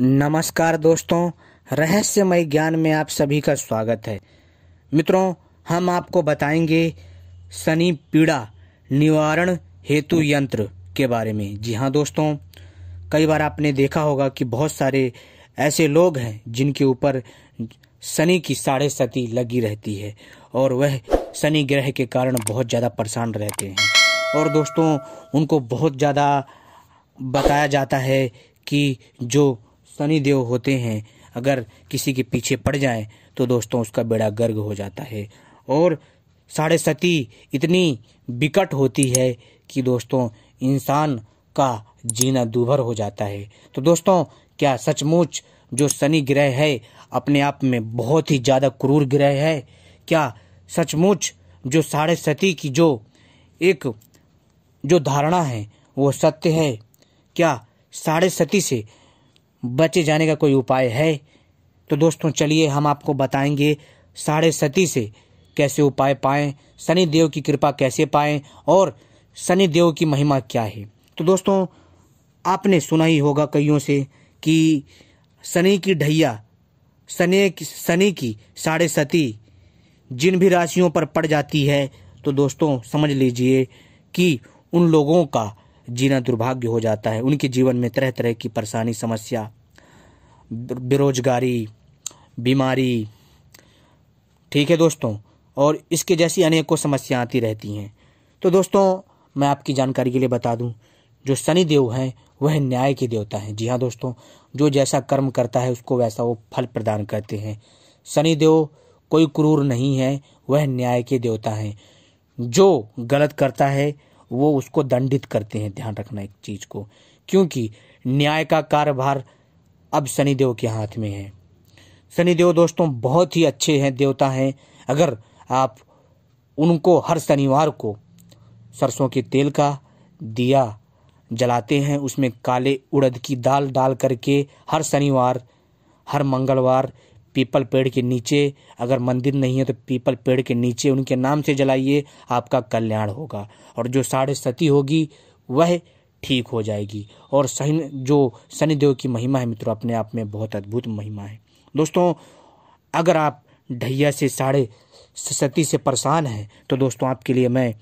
नमस्कार दोस्तों रहस्यमय ज्ञान में आप सभी का स्वागत है मित्रों हम आपको बताएंगे शनि पीड़ा निवारण हेतु यंत्र के बारे में जी हाँ दोस्तों कई बार आपने देखा होगा कि बहुत सारे ऐसे लोग हैं जिनके ऊपर शनि की साढ़े सती लगी रहती है और वह शनि ग्रह के कारण बहुत ज़्यादा परेशान रहते हैं और दोस्तों उनको बहुत ज़्यादा बताया जाता है कि जो शनिदेव होते हैं अगर किसी के पीछे पड़ जाए तो दोस्तों उसका बेड़ा गर्ग हो जाता है और साढ़े सती इतनी विकट होती है कि दोस्तों इंसान का जीना दुभर हो जाता है तो दोस्तों क्या सचमुच जो शनि ग्रह है अपने आप में बहुत ही ज़्यादा क्रूर ग्रह है क्या सचमुच जो साढ़े सती की जो एक जो धारणा है वो सत्य है क्या साढ़े सती से बचे जाने का कोई उपाय है तो दोस्तों चलिए हम आपको बताएंगे साढ़े सती से कैसे उपाय पाएं सनी देव की कृपा कैसे पाएं और सनी देव की महिमा क्या है तो दोस्तों आपने सुना ही होगा कईयों से कि सनी की ढैया की सनी की साढ़े सती जिन भी राशियों पर पड़ जाती है तो दोस्तों समझ लीजिए कि उन लोगों का जीना दुर्भाग्य हो जाता है उनके जीवन में तरह तरह की परेशानी समस्या बेरोजगारी बीमारी ठीक है दोस्तों और इसके जैसी अनेकों समस्याएं आती रहती हैं तो दोस्तों मैं आपकी जानकारी के लिए बता दूं जो शनि देव हैं वह न्याय के देवता हैं जी हाँ दोस्तों जो जैसा कर्म करता है उसको वैसा वो फल प्रदान करते हैं शनि देव कोई क्रूर नहीं है वह न्याय के देवता हैं जो गलत करता है वो उसको दंडित करते हैं ध्यान रखना एक चीज को क्योंकि न्याय का कार्यभार अब शनिदेव के हाथ में है शनिदेव दोस्तों बहुत ही अच्छे हैं देवता हैं अगर आप उनको हर शनिवार को सरसों के तेल का दिया जलाते हैं उसमें काले उड़द की दाल डाल करके हर शनिवार हर मंगलवार पीपल पेड़ के नीचे अगर मंदिर नहीं है तो पीपल पेड़ के नीचे उनके नाम से जलाइए आपका कल्याण होगा और जो साढ़े सती होगी वह ठीक हो जाएगी और सही जो शनिदेव की महिमा है मित्रों अपने आप में बहुत अद्भुत महिमा है दोस्तों अगर आप ढैया से साढ़े सती से परेशान हैं तो दोस्तों आपके लिए मैं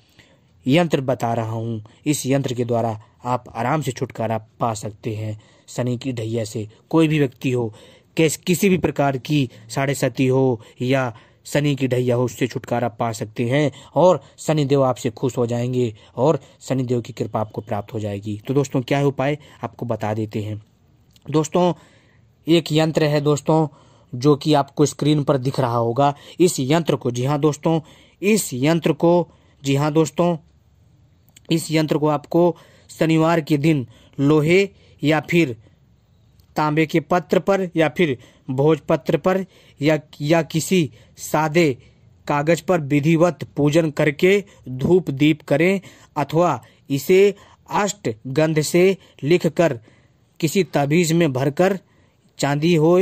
यंत्र बता रहा हूँ इस यंत्र के द्वारा आप आराम से छुटकारा पा सकते हैं शनि की ढैया से कोई भी व्यक्ति हो किसी भी प्रकार की साढ़े सती हो या शनि की ढैया हो उससे छुटकारा पा सकते हैं और शनिदेव आपसे खुश हो जाएंगे और शनिदेव की कृपा आपको प्राप्त हो जाएगी तो दोस्तों क्या उपाय आपको बता देते हैं दोस्तों एक यंत्र है दोस्तों जो कि आपको स्क्रीन पर दिख रहा होगा इस यंत्र को जी हाँ दोस्तों इस यंत्र को जी हाँ दोस्तों इस यंत्र को आपको शनिवार के दिन लोहे या फिर तांबे के पत्र पर या फिर भोजपत्र पर या या किसी सादे कागज पर विधिवत पूजन करके धूप दीप करें अथवा इसे अष्ट गंध से लिखकर किसी तबीज में भरकर चांदी हो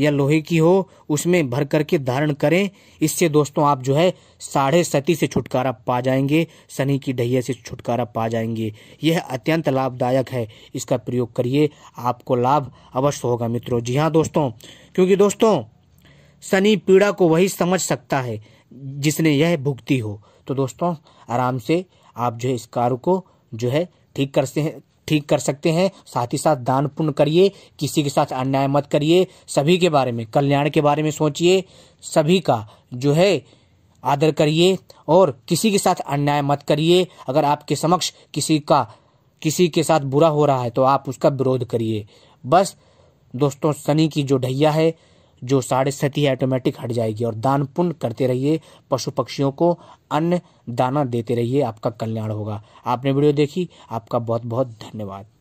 या लोहे की हो उसमें भर करके धारण करें इससे दोस्तों आप जो है साढ़े सती से छुटकारा पा जाएंगे शनि की ढैया से छुटकारा पा जाएंगे यह अत्यंत लाभदायक है इसका प्रयोग करिए आपको लाभ अवश्य होगा मित्रों जी हाँ दोस्तों क्योंकि दोस्तों शनि पीड़ा को वही समझ सकता है जिसने यह भुगती हो तो दोस्तों आराम से आप जो है इस कार्य को जो है ठीक करते हैं ठीक कर सकते हैं साथ ही साथ दान पुण्य करिए किसी के साथ अन्याय मत करिए सभी के बारे में कल्याण के बारे में सोचिए सभी का जो है आदर करिए और किसी के साथ अन्याय मत करिए अगर आपके समक्ष किसी का किसी के साथ बुरा हो रहा है तो आप उसका विरोध करिए बस दोस्तों शनि की जो ढैया है जो साढ़े सती है ऑटोमेटिक हट जाएगी और दान पुण्य करते रहिए पशु पक्षियों को अन्न दाना देते रहिए आपका कल्याण होगा आपने वीडियो देखी आपका बहुत बहुत धन्यवाद